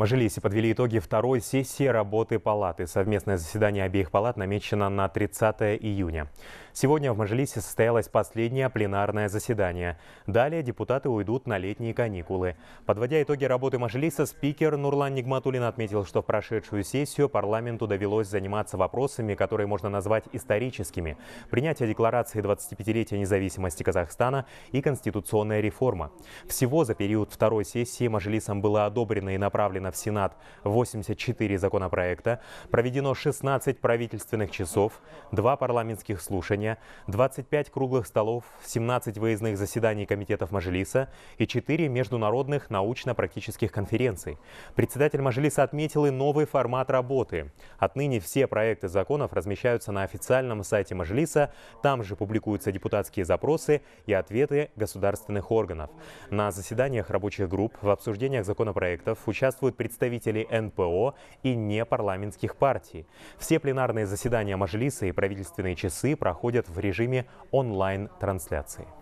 Мажилиси подвели итоги второй сессии работы палаты. Совместное заседание обеих палат намечено на 30 июня. Сегодня в Мажилисе состоялось последнее пленарное заседание. Далее депутаты уйдут на летние каникулы. Подводя итоги работы Мажилиса, спикер Нурлан Нигматулин отметил, что в прошедшую сессию парламенту довелось заниматься вопросами, которые можно назвать историческими. Принятие декларации 25-летия независимости Казахстана и конституционная реформа. Всего за период второй сессии Мажилисом было одобрено и направлено в Сенат 84 законопроекта, проведено 16 правительственных часов, 2 парламентских слушания, 25 круглых столов, 17 выездных заседаний комитетов Мажилиса и 4 международных научно-практических конференций. Председатель Мажилиса отметил и новый формат работы. Отныне все проекты законов размещаются на официальном сайте Мажилиса, там же публикуются депутатские запросы и ответы государственных органов. На заседаниях рабочих групп в обсуждениях законопроектов участвуют представителей НПО и непарламентских партий. Все пленарные заседания Мажилиса и правительственные часы проходят в режиме онлайн-трансляции.